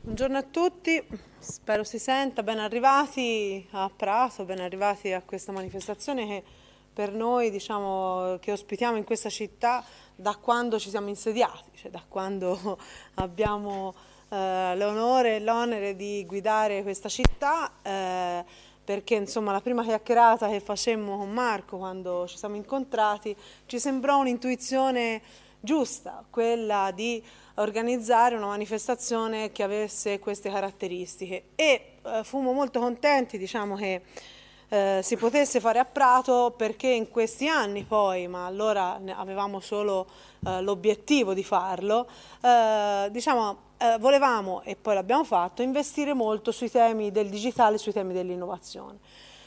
Buongiorno a tutti, spero si senta, ben arrivati a Prato, ben arrivati a questa manifestazione che per noi diciamo, che ospitiamo in questa città da quando ci siamo insediati, cioè da quando abbiamo eh, l'onore e l'onere di guidare questa città. Eh, perché insomma la prima chiacchierata che facemmo con Marco quando ci siamo incontrati ci sembrò un'intuizione giusta, quella di organizzare una manifestazione che avesse queste caratteristiche e eh, fummo molto contenti diciamo che eh, si potesse fare a Prato perché in questi anni poi, ma allora avevamo solo eh, l'obiettivo di farlo, eh, diciamo, eh, volevamo, e poi l'abbiamo fatto, investire molto sui temi del digitale, sui temi dell'innovazione.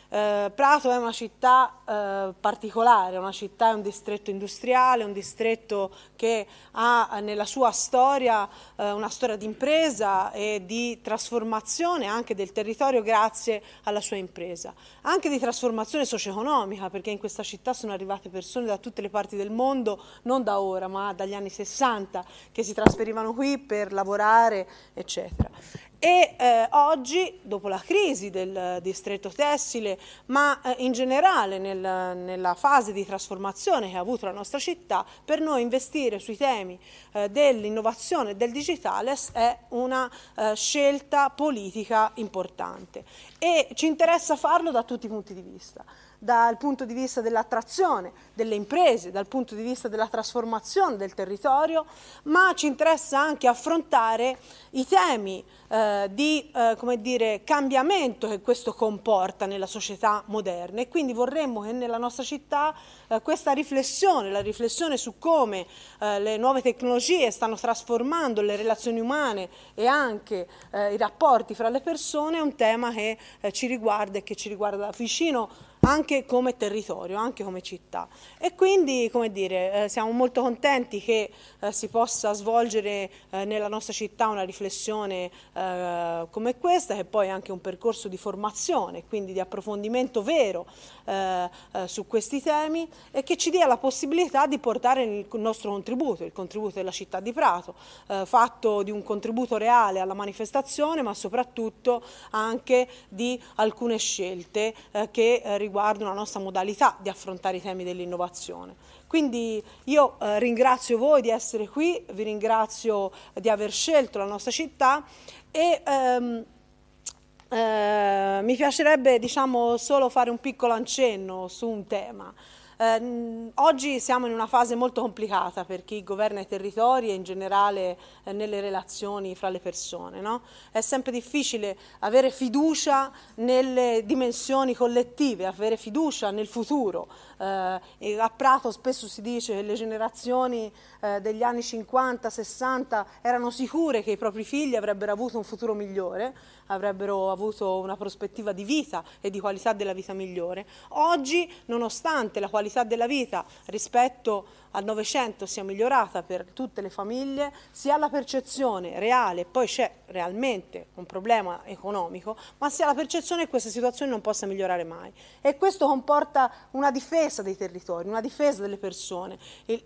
Eh, Prato è una città eh, particolare, una città, è un distretto industriale, un distretto che ha eh, nella sua storia eh, una storia di impresa e di trasformazione anche del territorio grazie alla sua impresa, anche di trasformazione socio-economica perché in questa città sono arrivate persone da tutte le parti del mondo, non da ora ma dagli anni 60 che si trasferivano qui per lavorare eccetera. E eh, oggi, dopo la crisi del distretto tessile, ma eh, in generale nel, nella fase di trasformazione che ha avuto la nostra città, per noi investire sui temi eh, dell'innovazione e del digitale è una eh, scelta politica importante e ci interessa farlo da tutti i punti di vista dal punto di vista dell'attrazione, delle imprese, dal punto di vista della trasformazione del territorio, ma ci interessa anche affrontare i temi eh, di eh, dire, cambiamento che questo comporta nella società moderna e quindi vorremmo che nella nostra città eh, questa riflessione, la riflessione su come eh, le nuove tecnologie stanno trasformando le relazioni umane e anche eh, i rapporti fra le persone è un tema che eh, ci riguarda e che ci riguarda da vicino anche come territorio, anche come città. E quindi, come dire, eh, siamo molto contenti che eh, si possa svolgere eh, nella nostra città una riflessione eh, come questa, che poi è anche un percorso di formazione, quindi di approfondimento vero eh, eh, su questi temi e che ci dia la possibilità di portare il nostro contributo, il contributo della città di Prato, fatto di un contributo reale alla manifestazione, ma soprattutto anche di alcune scelte che riguardano riguardo una nostra modalità di affrontare i temi dell'innovazione. Quindi io eh, ringrazio voi di essere qui, vi ringrazio di aver scelto la nostra città e ehm, eh, mi piacerebbe diciamo, solo fare un piccolo accenno su un tema. Eh, oggi siamo in una fase molto complicata per chi governa i territori e in generale eh, nelle relazioni fra le persone. No? È sempre difficile avere fiducia nelle dimensioni collettive, avere fiducia nel futuro. Eh, a Prato spesso si dice che le generazioni eh, degli anni 50, 60 erano sicure che i propri figli avrebbero avuto un futuro migliore, avrebbero avuto una prospettiva di vita e di qualità della vita migliore. Oggi, nonostante la qualità qualità della vita rispetto al Novecento sia migliorata per tutte le famiglie, sia la percezione reale, poi c'è realmente un problema economico, ma sia la percezione che questa situazione non possa migliorare mai. E questo comporta una difesa dei territori, una difesa delle persone,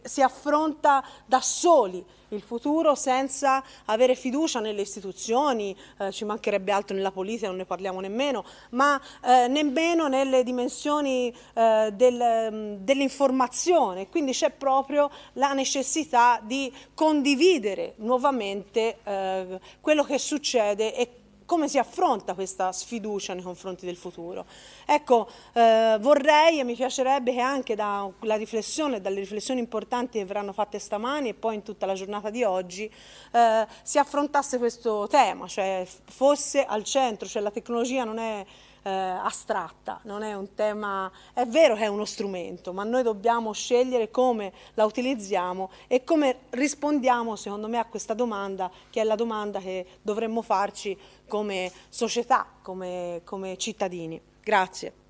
si affronta da soli il futuro senza avere fiducia nelle istituzioni, eh, ci mancherebbe altro nella politica, non ne parliamo nemmeno, ma eh, nemmeno nelle dimensioni eh, del, mm, dell'informazione. Quindi c'è proprio la necessità di condividere nuovamente eh, quello che succede e come si affronta questa sfiducia nei confronti del futuro. Ecco, eh, vorrei e mi piacerebbe che anche dalla riflessione, dalle riflessioni importanti che verranno fatte stamani e poi in tutta la giornata di oggi, eh, si affrontasse questo tema, cioè fosse al centro, cioè la tecnologia non è eh, astratta, non è un tema, è vero che è uno strumento, ma noi dobbiamo scegliere come la utilizziamo e come rispondiamo secondo me a questa domanda, che è la domanda che dovremmo farci come società, come, come cittadini. Grazie.